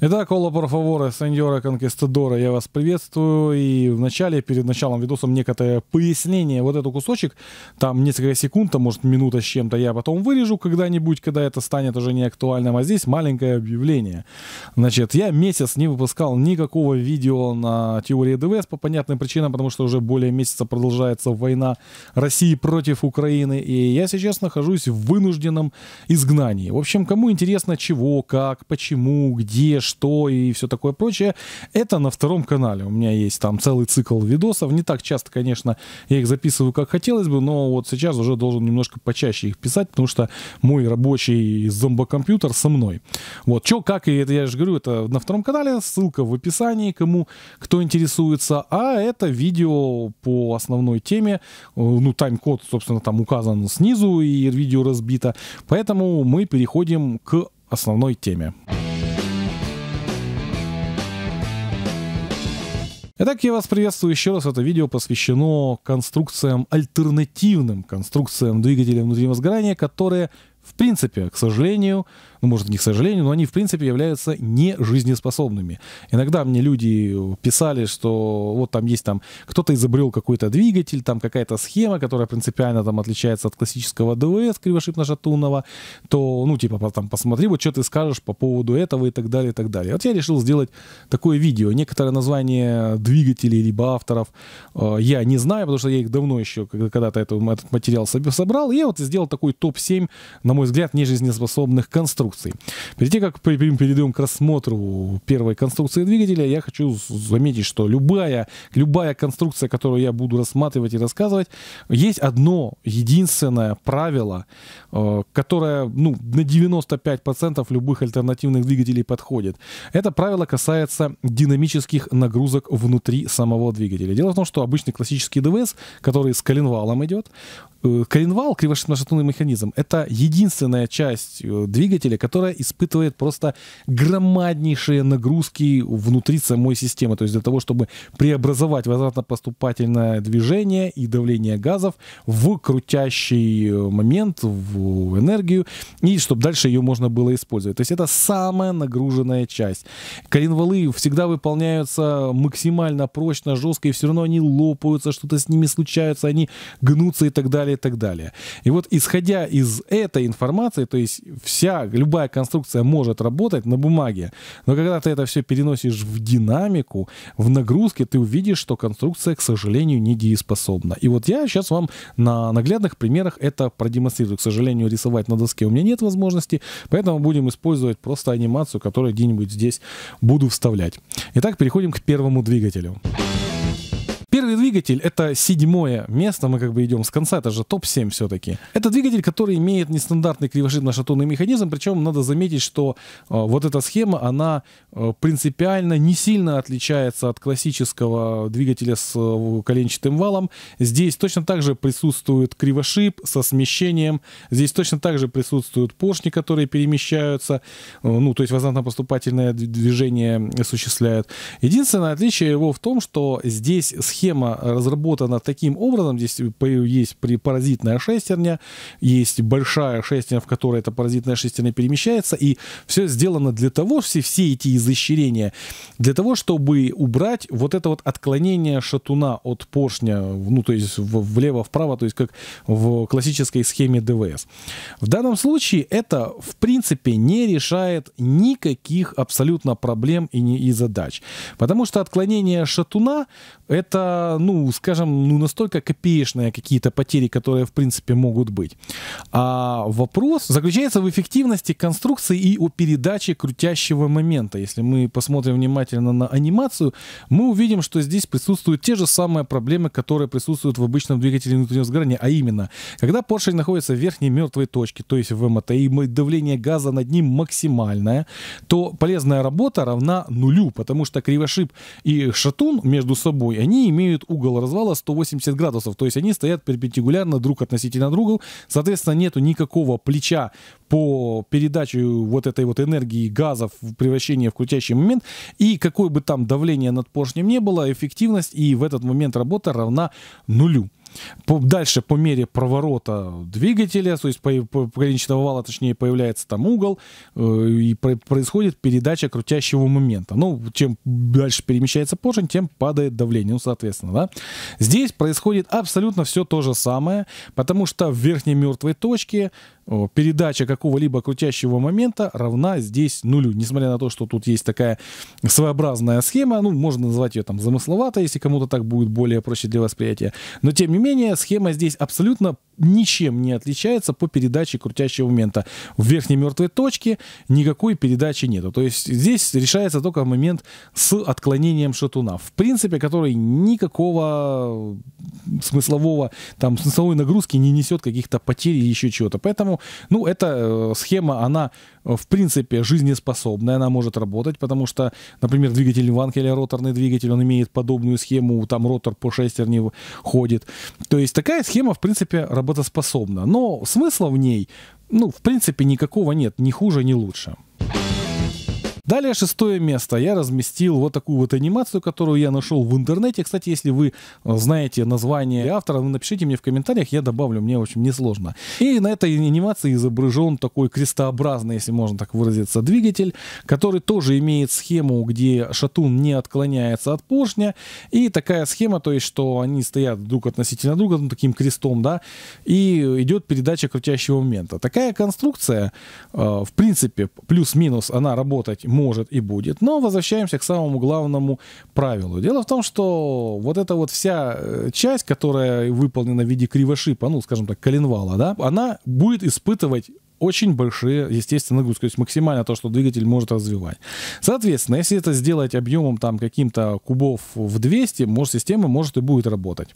Итак, Ола Порфавора, сеньора Конкистадора, я вас приветствую. И в начале, перед началом видоса, некоторое пояснение. Вот этот кусочек, там несколько секунд, а может минута с чем-то, я потом вырежу когда-нибудь, когда это станет уже не актуальным. А здесь маленькое объявление. Значит, я месяц не выпускал никакого видео на теории ДВС по понятным причинам, потому что уже более месяца продолжается война России против Украины. И я сейчас нахожусь в вынужденном изгнании. В общем, кому интересно чего, как, почему, где, что и все такое прочее, это на втором канале. У меня есть там целый цикл видосов. Не так часто, конечно, я их записываю, как хотелось бы, но вот сейчас уже должен немножко почаще их писать, потому что мой рабочий зомбокомпьютер со мной. Вот, что, как, и это я же говорю, это на втором канале, ссылка в описании, кому, кто интересуется. А это видео по основной теме, э, ну, тайм-код, собственно, там указан снизу и видео разбито. Поэтому мы переходим к основной теме. Итак, я вас приветствую еще раз. Это видео посвящено конструкциям, альтернативным конструкциям двигателя внутреннего сгорания, которые, в принципе, к сожалению, ну, может, не к сожалению, но они, в принципе, являются не жизнеспособными. Иногда мне люди писали, что вот там есть там кто-то изобрел какой-то двигатель, там какая-то схема, которая принципиально там отличается от классического ДВС кривошипно-шатунного, то, ну, типа, там, посмотри, вот что ты скажешь по поводу этого и так далее, и так далее. Вот я решил сделать такое видео. Некоторые названия двигателей либо авторов э, я не знаю, потому что я их давно еще когда-то этот материал собрал. И я вот сделал такой топ-7, на мой взгляд, нежизнеспособных конструкций конструкций. Перед тем, как перейдем к рассмотру первой конструкции двигателя, я хочу заметить, что любая, любая конструкция, которую я буду рассматривать и рассказывать, есть одно единственное правило, э, которое ну, на 95% любых альтернативных двигателей подходит. Это правило касается динамических нагрузок внутри самого двигателя. Дело в том, что обычный классический ДВС, который с коленвалом идет, Э, коленвал, шатунный механизм, это единственная часть э, двигателя, которая испытывает просто громаднейшие нагрузки внутри самой системы. То есть для того, чтобы преобразовать возвратно-поступательное движение и давление газов в крутящий э, момент, в энергию, и чтобы дальше ее можно было использовать. То есть это самая нагруженная часть. Коленвалы всегда выполняются максимально прочно, жестко, и все равно они лопаются, что-то с ними случается, они гнутся и так далее далее, и так далее. И вот исходя из этой информации, то есть вся, любая конструкция может работать на бумаге, но когда ты это все переносишь в динамику, в нагрузке, ты увидишь, что конструкция, к сожалению, недееспособна. И вот я сейчас вам на наглядных примерах это продемонстрирую. К сожалению, рисовать на доске у меня нет возможности, поэтому будем использовать просто анимацию, которую где-нибудь здесь буду вставлять. Итак, переходим к первому двигателю. Открытый двигатель — это седьмое место, мы как бы идем с конца, это же топ-7 все-таки. Это двигатель, который имеет нестандартный кривошипно-шатунный механизм, причем надо заметить, что э, вот эта схема, она э, принципиально не сильно отличается от классического двигателя с э, коленчатым валом. Здесь точно так же присутствует кривошип со смещением, здесь точно так же присутствуют поршни, которые перемещаются, ну, то есть возможно поступательное движение осуществляют. Единственное отличие его в том, что здесь схема система разработана таким образом, здесь есть паразитная шестерня, есть большая шестерня, в которой эта паразитная шестерня перемещается, и все сделано для того, все, все эти изощрения, для того, чтобы убрать вот это вот отклонение шатуна от поршня, ну, то есть влево-вправо, то есть как в классической схеме ДВС. В данном случае это, в принципе, не решает никаких абсолютно проблем и, не, и задач. Потому что отклонение шатуна — это ну, скажем, ну, настолько копеечные какие-то потери, которые, в принципе, могут быть. А вопрос заключается в эффективности конструкции и о передаче крутящего момента. Если мы посмотрим внимательно на анимацию, мы увидим, что здесь присутствуют те же самые проблемы, которые присутствуют в обычном двигателе внутреннего сгорания, а именно, когда поршень находится в верхней мертвой точке, то есть в МТ, эм-, и давление газа над ним максимальное, то полезная работа равна нулю, потому что кривошип и шатун между собой, они имеют имеют угол развала 180 градусов. То есть они стоят перпендикулярно друг относительно друга. Соответственно, нету никакого плеча по передаче вот этой вот энергии газов в превращение в крутящий момент. И какое бы там давление над поршнем не было, эффективность и в этот момент работа равна нулю. По, дальше по мере проворота двигателя, то есть по, по, по вала, точнее, появляется там угол, э, и про, происходит передача крутящего момента. Ну, чем дальше перемещается поршень, тем падает давление, ну, соответственно, да. Здесь происходит абсолютно все то же самое, потому что в верхней мертвой точке передача какого-либо крутящего момента равна здесь нулю. Несмотря на то, что тут есть такая своеобразная схема, ну, можно назвать ее там замысловато, если кому-то так будет более проще для восприятия. Но, тем не менее, схема здесь абсолютно ничем не отличается по передаче крутящего момента. В верхней мертвой точке никакой передачи нету. То есть здесь решается только момент с отклонением шатуна. В принципе, который никакого смыслового, там, смысловой нагрузки не несет каких-то потерь и еще чего-то. Поэтому, ну, эта э, схема, она Э, в принципе, жизнеспособная, она может работать, потому что, например, двигатель Ванкеля, роторный двигатель, он имеет подобную схему, там ротор по шестерне ходит. То есть такая схема, в принципе, работоспособна. Но смысла в ней, ну, в принципе, никакого нет, ни хуже, ни лучше. Далее шестое место. Я разместил вот такую вот анимацию, которую я нашел в интернете. Кстати, если вы э, знаете название автора, напишите мне в комментариях, я добавлю, мне, очень несложно. И на этой анимации изображен такой крестообразный, если можно так выразиться, двигатель, который тоже имеет схему, где шатун не отклоняется от поршня. И такая схема, то есть, что они стоят друг относительно друга, ну, таким крестом, да, и идет передача крутящего момента. Такая конструкция, э, в принципе, плюс-минус она работать может и будет. Но возвращаемся к самому главному правилу. Дело в том, что вот эта вот вся э, часть, которая выполнена в виде кривошипа, ну, скажем так, коленвала, да, она будет испытывать очень большие, естественно, нагрузки. То есть максимально то, что двигатель может развивать. Соответственно, если это сделать объемом там каким-то кубов в 200, может, система может и будет работать.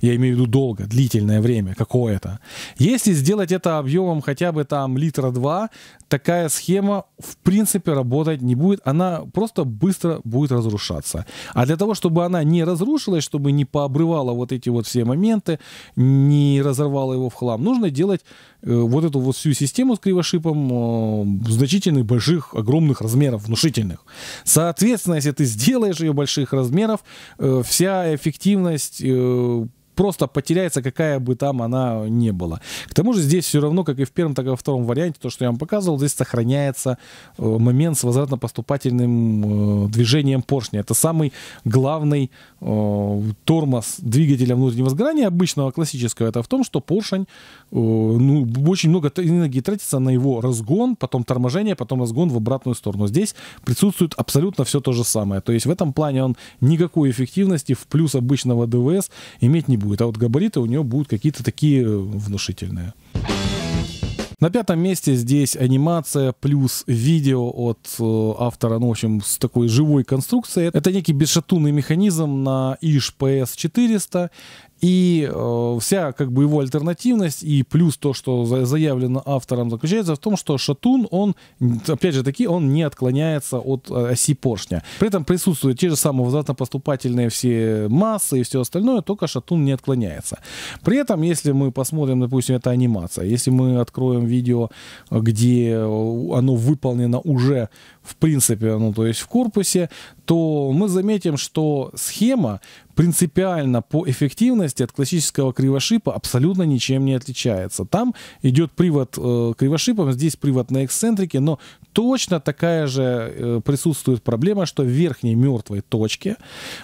Я имею в виду долго, длительное время какое-то. Если сделать это объемом хотя бы там литра 2, такая схема в принципе работать не будет. Она просто быстро будет разрушаться. А для того, чтобы она не разрушилась, чтобы не пообрывала вот эти вот все моменты, не разорвала его в хлам, нужно делать э, вот эту вот всю систему систему с кривошипом значительных, больших, огромных размеров, внушительных. Соответственно, если ты сделаешь ее больших размеров, э, вся эффективность э, просто потеряется, какая бы там она не была. К тому же здесь все равно, как и в первом, так и во втором варианте, то, что я вам показывал, здесь сохраняется э, момент с возвратно-поступательным э, движением поршня. Это самый главный э, тормоз двигателя внутреннего сгорания обычного, классического, это в том, что поршень, ну, очень много энергии тратится на его разгон, потом торможение, потом разгон в обратную сторону. Здесь присутствует абсолютно все то же самое. То есть в этом плане он никакой эффективности в плюс обычного ДВС иметь не будет будет. А вот габариты у него будут какие-то такие э, внушительные. На пятом месте здесь анимация плюс видео от э, автора, ну, в общем, с такой живой конструкцией. Это некий бесшатунный механизм на Иш PS400. И э, вся как бы его альтернативность и плюс то, что заявлено автором, заключается в том, что шатун, он, опять же таки, он не отклоняется от э, оси поршня. При этом присутствуют те же самые возвратно-поступательные все массы и все остальное, только шатун не отклоняется. При этом, если мы посмотрим, допустим, это анимация, если мы откроем видео, где э, оно выполнено уже в принципе, ну, то есть в корпусе, то мы заметим, что схема принципиально по эффективности от классического кривошипа абсолютно ничем не отличается. Там идет привод э, кривошипом, здесь привод на эксцентрике, но точно такая же э, присутствует проблема, что в верхней мертвой точке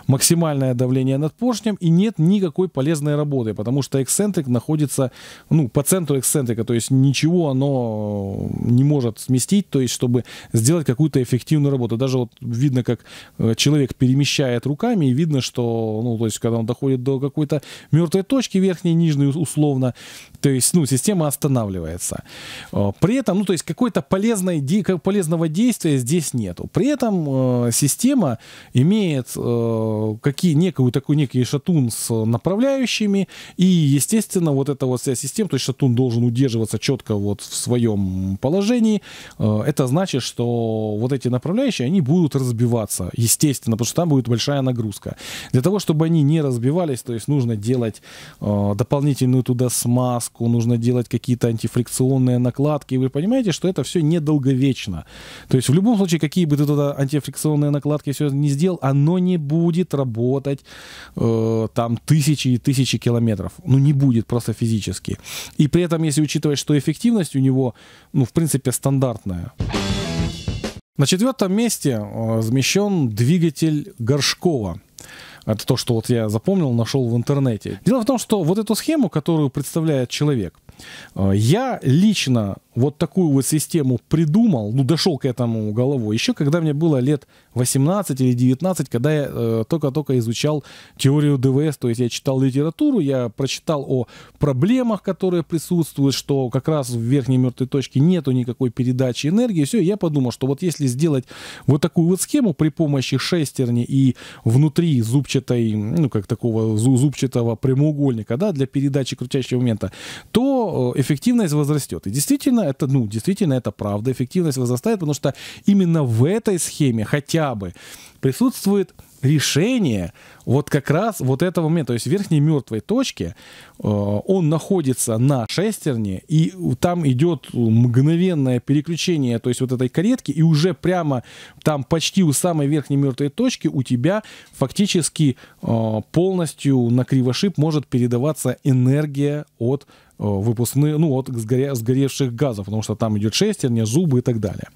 максимальное давление над поршнем и нет никакой полезной работы, потому что эксцентрик находится ну, по центру эксцентрика, то есть ничего оно не может сместить, то есть чтобы сделать какую-то какую-то эффективную работу. Даже вот видно, как э, человек перемещает руками, и видно, что, ну, то есть, когда он доходит до какой-то мертвой точки верхней, нижней условно, то есть, ну, система останавливается. Э, при этом, ну, то есть, какой-то полезной, полезного действия здесь нету. При этом э, система имеет э, какие, некую такой некий шатун с направляющими, и, естественно, вот эта вот вся система, то есть шатун должен удерживаться четко вот в своем положении. Э, это значит, что вот эти направляющие, они будут разбиваться, естественно, потому что там будет большая нагрузка. Для того, чтобы они не разбивались, то есть нужно делать э, дополнительную туда смазку, обшивку, нужно делать какие-то антифрикционные накладки. вы понимаете, что это все недолговечно. То есть в любом случае, какие бы ты туда антифрикционные накладки все не сделал, оно не будет работать э, там тысячи и тысячи километров. Ну, не будет просто физически. И при этом, если учитывать, что эффективность у него, ну, в принципе, стандартная. На четвертом месте э, размещен двигатель Горшкова. Это то, что вот я запомнил, нашел в интернете. Дело в том, что вот эту схему, которую представляет человек, э, я лично вот такую вот систему придумал, ну, дошел к этому головой, еще когда мне было лет 18 или 19, когда я э, только-только изучал теорию ДВС, то есть я читал литературу, я прочитал о проблемах, которые присутствуют, что как раз в верхней мертвой точке нету никакой передачи энергии, все, я подумал, что вот если сделать вот такую вот схему при помощи шестерни и внутри зубчатой, ну, как такого зубчатого прямоугольника, да, для передачи крутящего момента, то э, эффективность возрастет. И действительно, это, ну, действительно, это правда, эффективность возрастает, потому что именно в этой схеме хотя бы присутствует решение вот как раз вот этого момента. То есть в верхней мертвой точке э, он находится на шестерне, и там идет мгновенное переключение, то есть вот этой каретки, и уже прямо там почти у самой верхней мертвой точки у тебя фактически э, полностью на кривошип может передаваться энергия от Э, выпускные, ну, от сгоре, сгоревших газов, потому что там идет шестерня, зубы и так далее.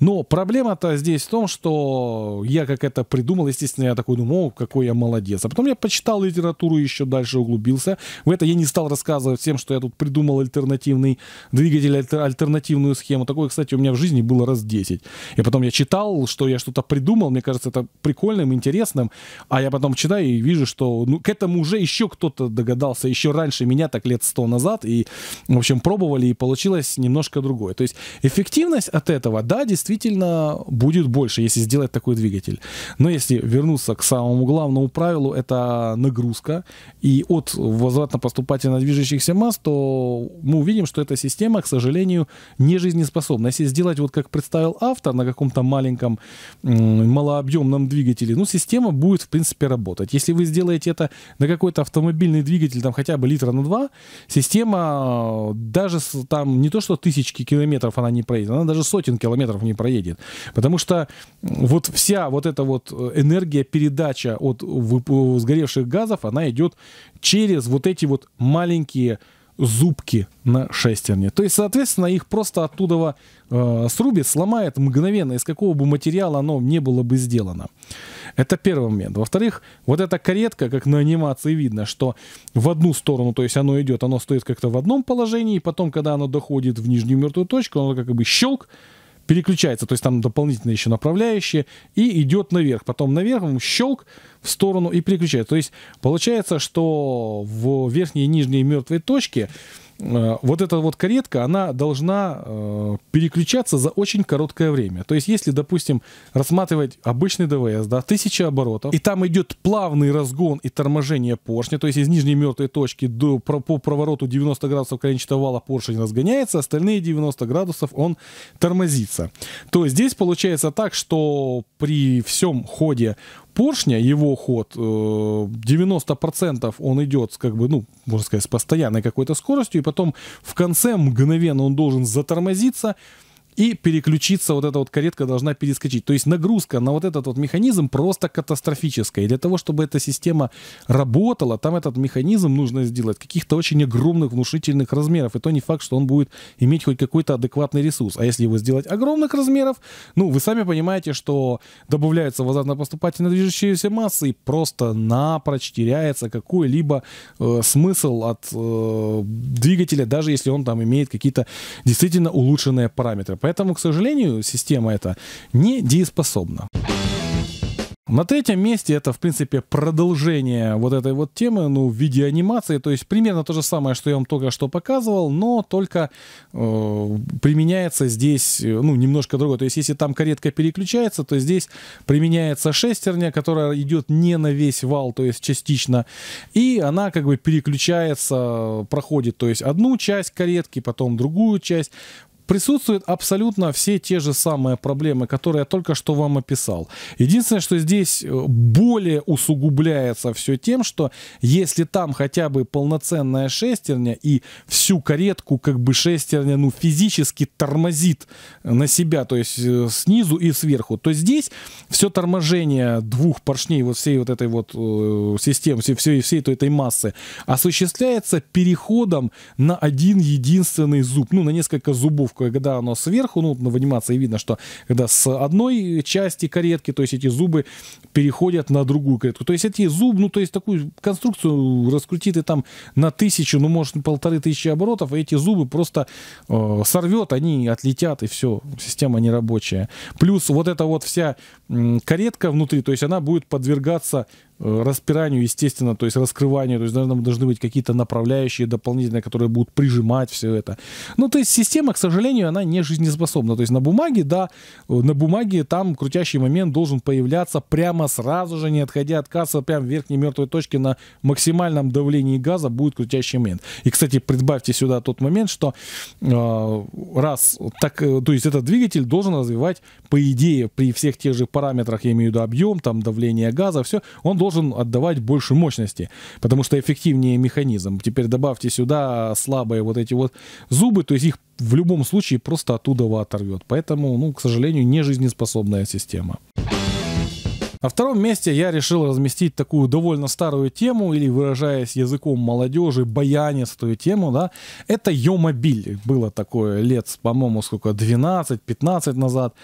Но проблема-то здесь в том, что я как это придумал, естественно, я такой думал, какой я молодец. А потом я почитал литературу, еще дальше углубился. В это я не стал рассказывать всем, что я тут придумал альтернативный двигатель, альтер, альтернативную схему. Такое, кстати, у меня в жизни было раз 10. И потом я читал, что я что-то придумал, мне кажется, это прикольным, интересным, а я потом читаю и вижу, что ну, к этому уже еще кто-то догадался еще раньше меня, так лет сто назад, и, в общем, пробовали, и получилось немножко другое. То есть эффективность от этого, да, действительно будет больше, если сделать такой двигатель. Но если вернуться к самому главному правилу, это нагрузка. И от возвратно-поступательно движущихся масс, то мы увидим, что эта система, к сожалению, не жизнеспособна. Если сделать вот как представил автор на каком-то маленьком малообъемном двигателе, ну, система будет, в принципе, работать. Если вы сделаете это на какой-то автомобильный двигатель, там хотя бы литра на два, система система даже там не то что тысячки километров она не проедет, она даже сотен километров не проедет. Потому что вот вся вот эта вот э, энергия передача от э, сгоревших газов, она идет через вот эти вот маленькие зубки на шестерне. То есть, соответственно, их просто оттуда э, срубит, сломает мгновенно, из какого бы материала оно не было бы сделано. Это первый момент. Во-вторых, вот эта каретка, как на анимации видно, что в одну сторону, то есть оно идет, оно стоит как-то в одном положении, и потом, когда оно доходит в нижнюю мертвую точку, оно как бы щелк, переключается, то есть там дополнительно еще направляющие, и идет наверх. Потом наверх, щелк в сторону и переключается. То есть получается, что в верхней и нижней мертвой точке Э, вот эта вот каретка, она должна э, переключаться за очень короткое время. То есть, если, допустим, рассматривать обычный ДВС, да, тысяча оборотов, и там идет плавный разгон и торможение поршня, то есть из нижней мертвой точки до, про, по провороту 90 градусов коленчатого вала поршень разгоняется, остальные 90 градусов он тормозится. То есть здесь получается так, что при всем ходе поршня, его ход, 90% э, он идет, как бы, ну, можно сказать, с постоянной какой-то скоростью, и потом в конце мгновенно он должен затормозиться, и переключиться, вот эта вот каретка должна перескочить. То есть нагрузка на вот этот вот механизм просто катастрофическая. И для того, чтобы эта система работала, там этот механизм нужно сделать каких-то очень огромных, внушительных размеров. И то не факт, что он будет иметь хоть какой-то адекватный ресурс. А если его сделать огромных размеров, ну, вы сами понимаете, что добавляется возвратно-поступательно движущиеся массы и просто напрочь теряется какой-либо э, смысл от э, двигателя, даже если он там имеет какие-то действительно улучшенные параметры. Поэтому, к сожалению, система эта не дееспособна. На третьем месте это, в принципе, продолжение вот этой вот темы, ну, в виде анимации. То есть примерно то же самое, что я вам только что показывал, но только э, применяется здесь, э, ну, немножко другое. То есть если там каретка переключается, то здесь применяется шестерня, которая идет не на весь вал, то есть частично. И она как бы переключается, проходит, то есть одну часть каретки, потом другую часть присутствуют абсолютно все те же самые проблемы, которые я только что вам описал. Единственное, что здесь э, более усугубляется все тем, что если там хотя бы полноценная шестерня и всю каретку как бы шестерня ну физически тормозит э, на себя, то есть э, снизу и сверху, то здесь все торможение двух поршней вот всей вот этой вот системы, всей, всей, всей этой массы осуществляется переходом на один единственный зуб, ну на несколько зубов когда оно сверху, ну, в анимации видно, что когда с одной части каретки, то есть эти зубы переходят на другую каретку. То есть эти зубы, ну, то есть такую конструкцию раскрутит и там на тысячу, ну, может, полторы тысячи оборотов, и эти зубы просто э, сорвет, они отлетят, и все, система нерабочая. Плюс вот эта вот вся каретка внутри, то есть она будет подвергаться Э, распиранию, естественно, то есть раскрыванию, то есть должны, должны быть какие-то направляющие дополнительные, которые будут прижимать все это. Ну, то есть система, к сожалению, она не жизнеспособна. То есть на бумаге, да, э, на бумаге там крутящий момент должен появляться прямо сразу же, не отходя от касса, прямо в верхней мертвой точке на максимальном давлении газа будет крутящий момент. И, кстати, прибавьте сюда тот момент, что э, раз так, э, то есть этот двигатель должен развивать, по идее, при всех тех же параметрах, я имею в виду объем, там давление газа, все, он должен должен отдавать больше мощности, потому что эффективнее механизм. Теперь добавьте сюда слабые вот эти вот зубы, то есть их в любом случае просто оттуда оторвет. Поэтому, ну, к сожалению, не жизнеспособная система. На втором месте я решил разместить такую довольно старую тему, или выражаясь языком молодежи, баянистую тему, да, это Йомобиль. Было такое лет, по-моему, сколько, 12-15 назад,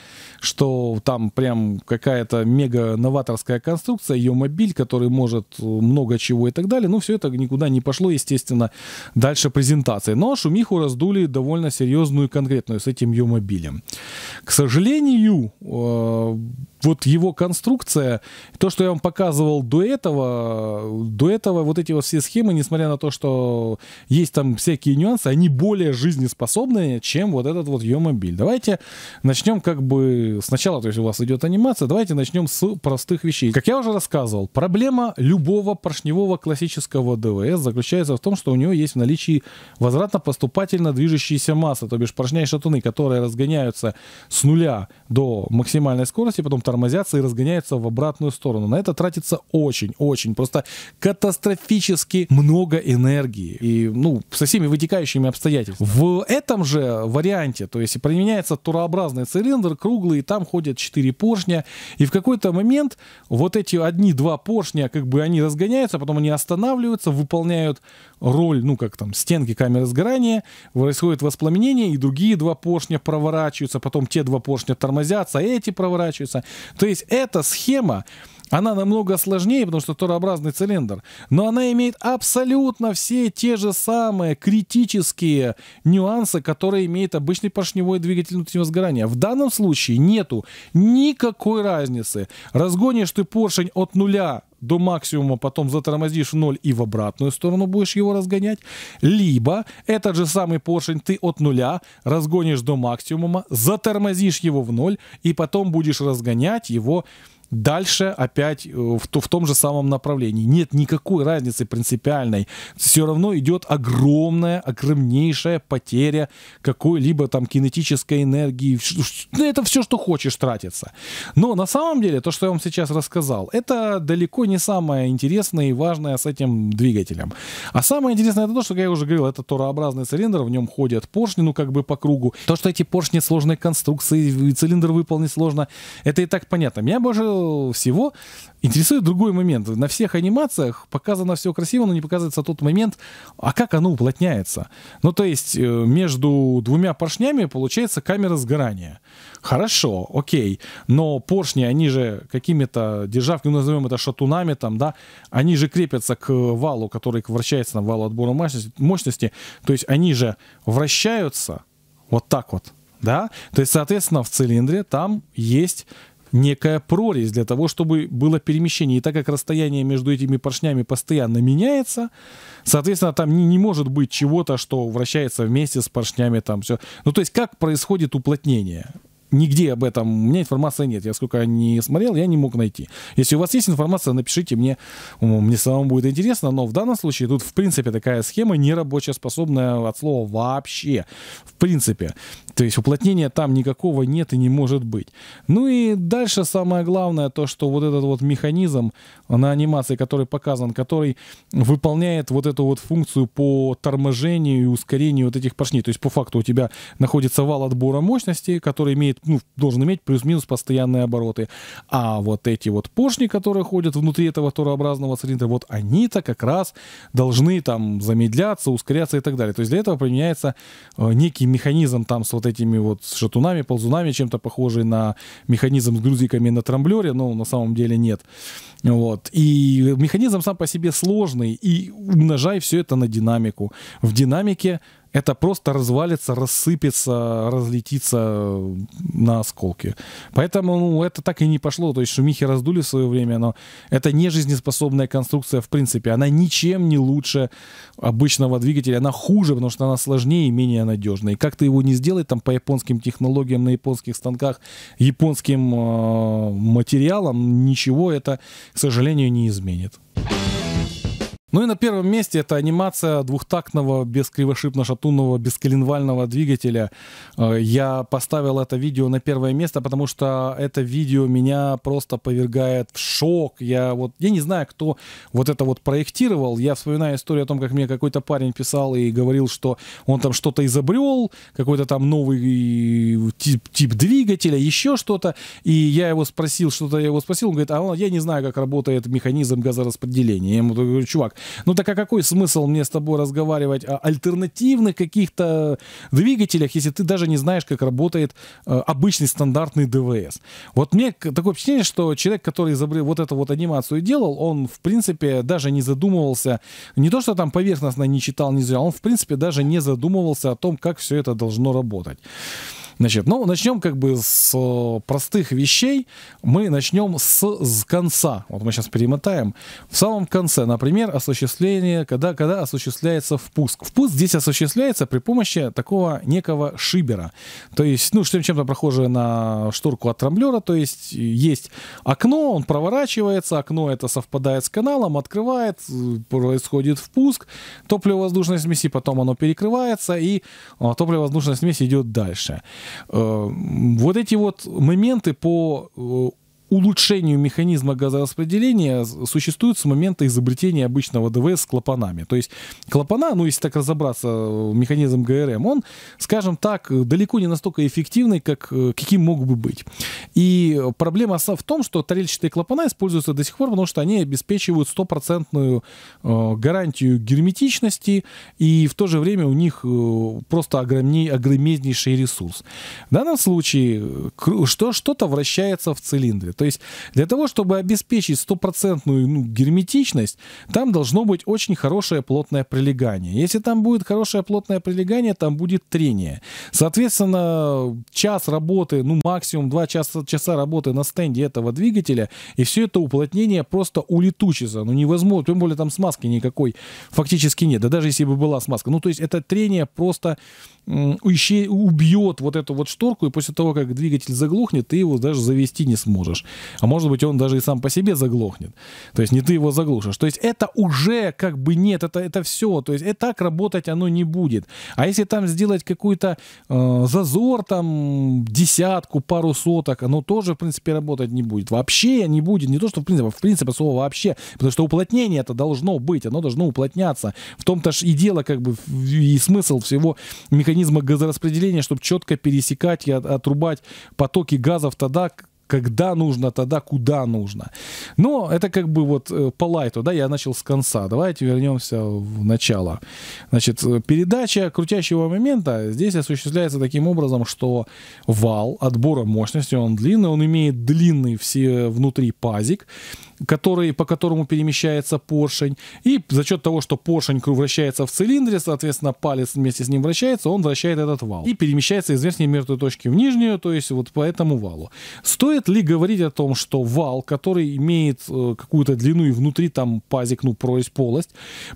что там прям какая-то мега новаторская конструкция, Йомобиль, который может много чего и так далее, но все это никуда не пошло, естественно, дальше презентации. Но ну, а шумиху раздули довольно серьезную и конкретную с этим Йомобилем. К сожалению, э, вот его конструкция эволюция. То, что я вам показывал до этого, до этого вот эти вот все схемы, несмотря на то, что есть там всякие нюансы, они более жизнеспособные, чем вот этот вот Йомобиль. Давайте начнем как бы сначала, то есть у вас идет анимация, давайте начнем с простых вещей. Как я уже рассказывал, проблема любого поршневого классического ДВС заключается в том, что у него есть в наличии возвратно-поступательно движущиеся массы, то бишь поршня и шатуны, которые разгоняются с нуля до максимальной скорости, потом тормозятся и разгоняются в обратную сторону. На это тратится очень-очень, просто катастрофически много энергии. И, ну, со всеми вытекающими обстоятельствами. В этом же варианте, то есть применяется турообразный цилиндр, круглый, и там ходят четыре поршня. И в какой-то момент вот эти одни-два поршня, как бы они разгоняются, потом они останавливаются, выполняют роль, ну, как там, стенки камеры сгорания, происходит воспламенение, и другие два поршня проворачиваются, потом те два поршня тормозятся, а эти проворачиваются. То есть эта схема система, она намного сложнее, потому что торообразный цилиндр, но она имеет абсолютно все те же самые критические нюансы, которые имеет обычный поршневой двигатель внутреннего сгорания. В данном случае нету никакой разницы. Разгонишь ты поршень от нуля до максимума, потом затормозишь в ноль и в обратную сторону будешь его разгонять. Либо этот же самый поршень ты от нуля разгонишь до максимума, затормозишь его в ноль и потом будешь разгонять его дальше опять э, в, в том же самом направлении. Нет никакой разницы принципиальной. Все равно идет огромная, огромнейшая потеря какой-либо там кинетической энергии. Ну, это все, что хочешь, тратиться Но на самом деле, то, что я вам сейчас рассказал, это далеко не самое интересное и важное с этим двигателем. А самое интересное это то, что, как я уже говорил, это торообразный цилиндр, в нем ходят поршни, ну как бы по кругу. То, что эти поршни сложной конструкции, цилиндр выполнить сложно, это и так понятно. Меня больше всего интересует другой момент. На всех анимациях показано все красиво, но не показывается тот момент, а как оно уплотняется. Ну, то есть э, между двумя поршнями получается камера сгорания. Хорошо, окей, но поршни, они же какими-то державками, ну, назовем это шатунами там, да, они же крепятся к валу, который вращается, на валу отбора мощности, то есть они же вращаются вот так вот, да? То есть, соответственно, в цилиндре там есть некая прорезь для того, чтобы было перемещение. И так как расстояние между этими поршнями постоянно меняется, соответственно, там не, не может быть чего-то, что вращается вместе с поршнями там все. Ну, то есть как происходит уплотнение? нигде об этом, у меня информации нет. Я сколько не смотрел, я не мог найти. Если у вас есть информация, напишите мне, мне самому будет интересно, но в данном случае тут, в принципе, такая схема не рабочая способная от слова вообще. В принципе. То есть уплотнения там никакого нет и не может быть. Ну и дальше самое главное, то, что вот этот вот механизм на анимации, который показан, который выполняет вот эту вот функцию по торможению и ускорению вот этих поршней. То есть по факту у тебя находится вал отбора мощности, который имеет ну, должен иметь плюс-минус постоянные обороты. А вот эти вот поршни, которые ходят внутри этого торообразного цилиндра, вот они-то как раз должны там замедляться, ускоряться и так далее. То есть для этого применяется э, некий механизм там с вот этими вот шатунами, ползунами, чем-то похожий на механизм с грузиками на трамблере, но на самом деле нет. Вот. И механизм сам по себе сложный, и умножай все это на динамику. В динамике это просто развалится, рассыпется, разлетится э, на осколки. Поэтому ну, это так и не пошло. То есть шумихи раздули в свое время, но это не жизнеспособная конструкция в принципе. Она ничем не лучше обычного двигателя. Она хуже, потому что она сложнее и менее надежная. И как ты его не сделай там по японским технологиям, на японских станках, японским э, материалам, ничего это, к сожалению, не изменит. Ну и на первом месте это анимация двухтактного, без кривошипно-шатунного, без коленвального двигателя. Э, я поставил это видео на первое место, потому что это видео меня просто повергает в шок. Я вот, я не знаю, кто вот это вот проектировал. Я вспоминаю историю о том, как мне какой-то парень писал и говорил, что он там что-то изобрел, какой-то там новый тип, тип двигателя, еще что-то. И я его спросил, что-то я его спросил, он говорит, а он, я не знаю, как работает механизм газораспределения. Я ему говорю, чувак, ну так а какой смысл мне с тобой разговаривать о альтернативных каких-то двигателях, если ты даже не знаешь, как работает э, обычный стандартный ДВС? Вот мне такое впечатление, что человек, который изобрел вот эту вот анимацию делал, он, в принципе, даже не задумывался, не то, что там поверхностно не читал, не знал, он, в принципе, даже не задумывался о том, как все это должно работать. Значит, ну, начнем как бы с э, простых вещей. Мы начнем с, с конца. Вот мы сейчас перемотаем. В самом конце, например, осуществление, когда, когда осуществляется впуск. Впуск здесь осуществляется при помощи такого некого шибера. То есть, ну, чем-то похоже на шторку от трамблера. То есть, э, есть окно, он проворачивается, окно это совпадает с каналом, открывает, э, происходит впуск топливо-воздушной смеси, потом оно перекрывается, и топливо-воздушная смесь идет дальше. Э, вот эти вот моменты по э, улучшению механизма газораспределения существует с момента изобретения обычного ДВС с клапанами. То есть клапана, ну если так разобраться, э, механизм ГРМ, он, скажем так, далеко не настолько эффективный, как, э, каким мог бы быть. И проблема в том, что тарельчатые клапана используются до сих пор, потому что они обеспечивают стопроцентную э, гарантию герметичности, и в то же время у них просто огромней, огромнейший ресурс. В данном случае что, что-то вращается в цилиндре. То есть для того, чтобы обеспечить стопроцентную ну, герметичность, там должно быть очень хорошее плотное прилегание. Если там будет хорошее плотное прилегание, там будет трение. Соответственно, час работы, ну максимум 2 часа, часа работы на стенде этого двигателя, и все это уплотнение просто улетучится. Ну невозможно, тем более там смазки никакой фактически нет. Да даже если бы была смазка. Ну то есть это трение просто еще убьет вот эту вот шторку, и после того, как двигатель заглохнет, ты его даже завести не сможешь. А может быть, он даже и сам по себе заглохнет. То есть не ты его заглушишь. То есть это уже как бы нет, это, это все. То есть и так работать оно не будет. А если там сделать какой-то э, зазор, там десятку, пару соток, оно тоже, в принципе, работать не будет. Вообще не будет. Не то, что в принципе, в принципе слово вообще. Потому что уплотнение это должно быть, оно должно уплотняться. В том-то и дело, как бы, и смысл всего механизма механизма газораспределения, чтобы четко пересекать и отрубать потоки газов тогда, когда нужно, тогда куда нужно. Но это как бы вот э, по лайту, да, я начал с конца. Давайте вернемся в начало. Значит, э, передача крутящего момента здесь осуществляется таким образом, что вал отбора мощности, он длинный, он имеет длинный все внутри пазик, который, по которому перемещается поршень. И за счет того, что поршень вращается в цилиндре, соответственно, палец вместе с ним вращается, он вращает этот вал. И перемещается из верхней мертвой точки в нижнюю, то есть вот по этому валу. Стоит ли говорить о том, что вал, который имеет э, какую-то длину и внутри там пазик, ну, прорезь, полость,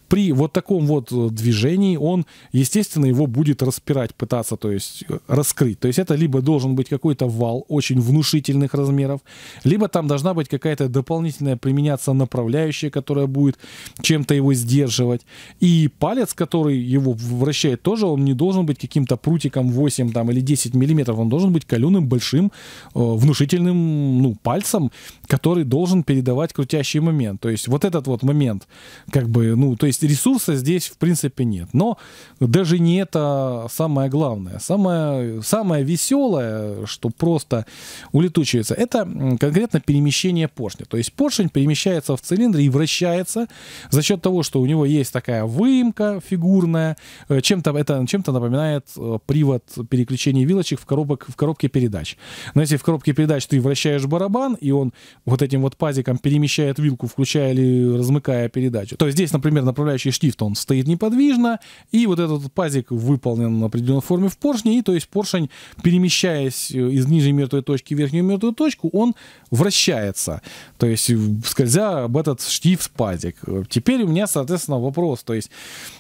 при вот таком вот э, движении он, естественно, его будет распирать, пытаться, то есть э, раскрыть. То есть это либо должен быть какой-то вал очень внушительных размеров, либо там должна быть какая-то дополнительная должна применяться направляющая, которая будет чем-то его сдерживать. И палец, который его вращает тоже, он не должен быть каким-то прутиком 8 там, или 10 миллиметров, он должен быть каленым, большим, э, внушительным ну, пальцем, который должен передавать крутящий момент. То есть вот этот вот момент, как бы, ну, то есть ресурса здесь в принципе нет. Но даже не это самое главное. Самое, самое веселое, что просто улетучивается, это конкретно перемещение поршня. То есть поршень поршень перемещается в цилиндре и вращается за счет того, что у него есть такая выемка фигурная. Э, чем-то это чем-то напоминает э, привод переключения вилочек в, коробок, в коробке передач. Но если в коробке передач ты вращаешь барабан, и он вот этим вот пазиком перемещает вилку, включая или размыкая передачу. То здесь, например, направляющий штифт, он стоит неподвижно, и вот этот пазик выполнен на определенной форме в поршне, и то есть поршень, перемещаясь э, из нижней мертвой точки в верхнюю мертвую точку, он вращается. То есть скользя об этот штифт-пазик. Теперь у меня, соответственно, вопрос. То есть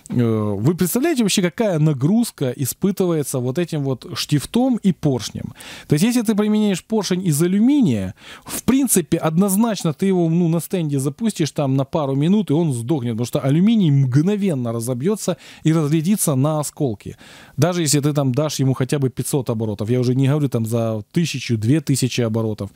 э, вы представляете вообще, какая нагрузка испытывается вот этим вот штифтом и поршнем? То есть если ты применяешь поршень из алюминия, в принципе, однозначно ты его ну, на стенде запустишь там на пару минут, и он сдохнет, потому что алюминий мгновенно разобьется и разлетится на осколки. Даже если ты там дашь ему хотя бы 500 оборотов. Я уже не говорю там за тысячу, две тысячи оборотов.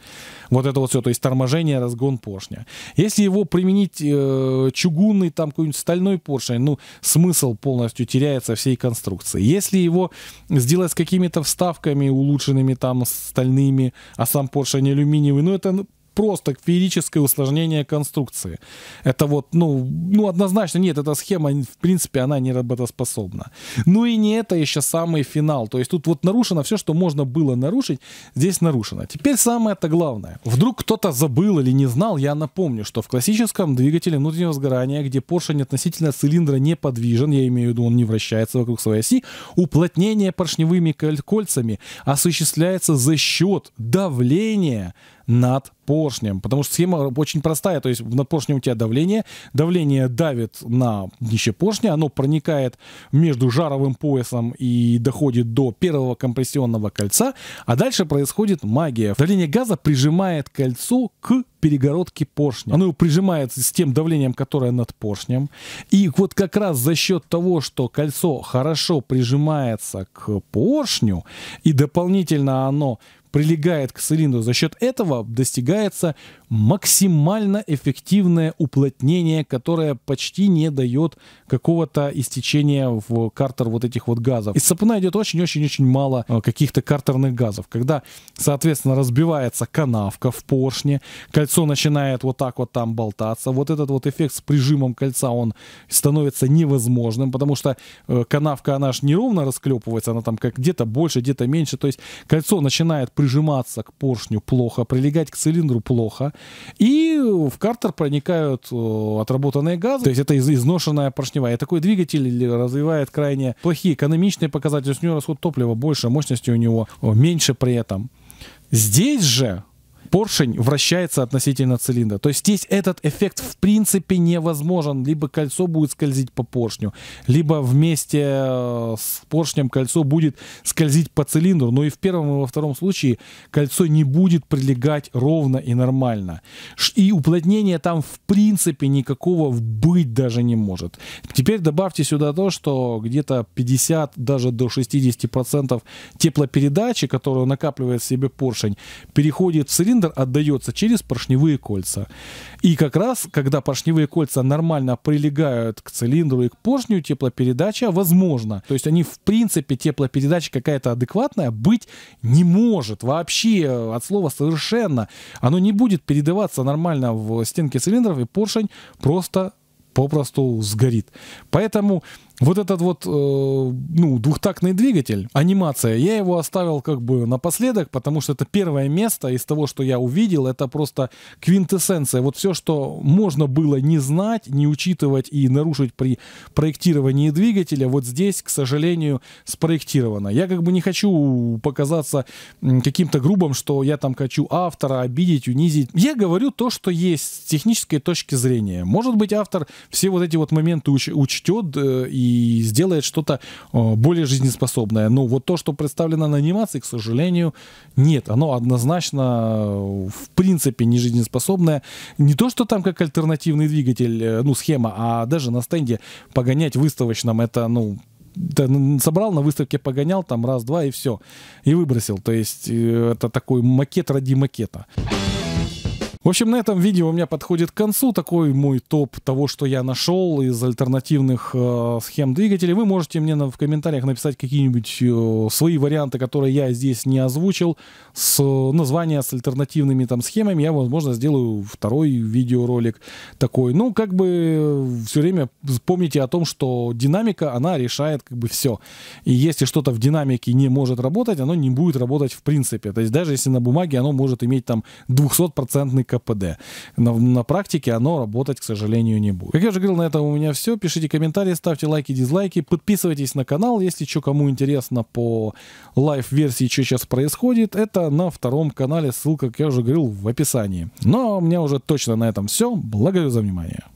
Вот это вот все, то есть торможение, разгон поршня поршня. Если его применить э, чугунный, там какой-нибудь стальной поршень, ну, смысл полностью теряется всей конструкции. Если его сделать с какими-то вставками улучшенными там стальными, а сам поршень алюминиевый, ну, это ну, просто феерическое усложнение конструкции. Это вот, ну, ну, однозначно нет, эта схема, в принципе, она не работоспособна. Ну и не это еще самый финал. То есть тут вот нарушено все, что можно было нарушить, здесь нарушено. Теперь самое-то главное. Вдруг кто-то забыл или не знал, я напомню, что в классическом двигателе внутреннего сгорания, где поршень относительно цилиндра неподвижен, я имею в виду, он не вращается вокруг своей оси, уплотнение поршневыми кольцами осуществляется за счет давления над поршнем. Потому что схема очень простая. То есть над поршнем у тебя давление. Давление давит на днище поршня. Оно проникает между жаровым поясом и доходит до первого компрессионного кольца. А дальше происходит магия. Давление газа прижимает кольцо к перегородке поршня. Оно его прижимает с тем давлением, которое над поршнем. И вот как раз за счет того, что кольцо хорошо прижимается к поршню, и дополнительно оно прилегает к цилиндру. За счет этого достигается максимально эффективное уплотнение, которое почти не дает какого-то истечения в картер вот этих вот газов. Из сапуна идет очень-очень-очень мало э, каких-то картерных газов. Когда, соответственно, разбивается канавка в поршне, кольцо начинает вот так вот там болтаться. Вот этот вот эффект с прижимом кольца, он становится невозможным, потому что э, канавка, она же неровно расклепывается, она там как где-то больше, где-то меньше. То есть кольцо начинает прижиматься к поршню плохо, прилегать к цилиндру плохо. И в картер проникают э, отработанные газы, то есть это изношенная поршневая. И такой двигатель э, развивает крайне плохие экономичные показатели, то есть у него расход топлива больше, мощности у него э, меньше при этом. Здесь же поршень вращается относительно цилиндра. То есть здесь этот эффект в принципе невозможен. Либо кольцо будет скользить по поршню, либо вместе э, с поршнем кольцо будет скользить по цилиндру. Но и в первом, и во втором случае кольцо не будет прилегать ровно и нормально. И уплотнения там в принципе никакого быть даже не может. Теперь добавьте сюда то, что где-то 50, даже до 60% теплопередачи, которую накапливает в себе поршень, переходит в цилиндр, цилиндр отдается через поршневые кольца. И как раз, когда поршневые кольца нормально прилегают к цилиндру и к поршню, теплопередача возможна. То есть они, в принципе, теплопередача какая-то адекватная быть не может вообще, э, от слова совершенно. Оно не будет передаваться нормально в стенке цилиндров, и поршень просто попросту сгорит. Поэтому вот этот вот, э, ну, двухтактный двигатель, анимация, я его оставил как бы напоследок, потому что это первое место из того, что я увидел, это просто квинтэссенция. Вот все, что можно было не знать, не учитывать и нарушить при проектировании двигателя, вот здесь, к сожалению, спроектировано. Я как бы не хочу показаться каким-то грубым, что я там хочу автора обидеть, унизить. Я говорю то, что есть с технической точки зрения. Может быть, автор все вот эти вот моменты уч- учтет э, и и сделает что-то э, более жизнеспособное. Но вот то, что представлено на анимации, к сожалению, нет. Оно однозначно э, в принципе не жизнеспособное. Не то, что там как альтернативный двигатель, э, ну, схема, а даже на стенде погонять выставочном, это, ну, ты собрал на выставке, погонял там раз-два и все. И выбросил. То есть это такой макет ради макета. В общем, на этом видео у меня подходит к концу. Такой мой топ того, что я нашел из альтернативных э, схем двигателей. Вы можете мне в комментариях написать какие-нибудь э, свои варианты, которые я здесь не озвучил, с э, названия с альтернативными там схемами. Я, возможно, сделаю второй видеоролик такой. Ну, как бы э, все время помните о том, что динамика, она решает как бы все. И если что-то в динамике не может работать, оно не будет работать в принципе. То есть даже если на бумаге оно может иметь там 200 КПД. На, на практике оно работать, к сожалению, не будет. Как я уже говорил, на этом у меня все. Пишите комментарии, ставьте лайки, дизлайки, подписывайтесь на канал, если что кому интересно по лайв-версии, что сейчас происходит. Это на втором канале, ссылка, как я уже говорил, в описании. Но у меня уже точно на этом все. Благодарю за внимание.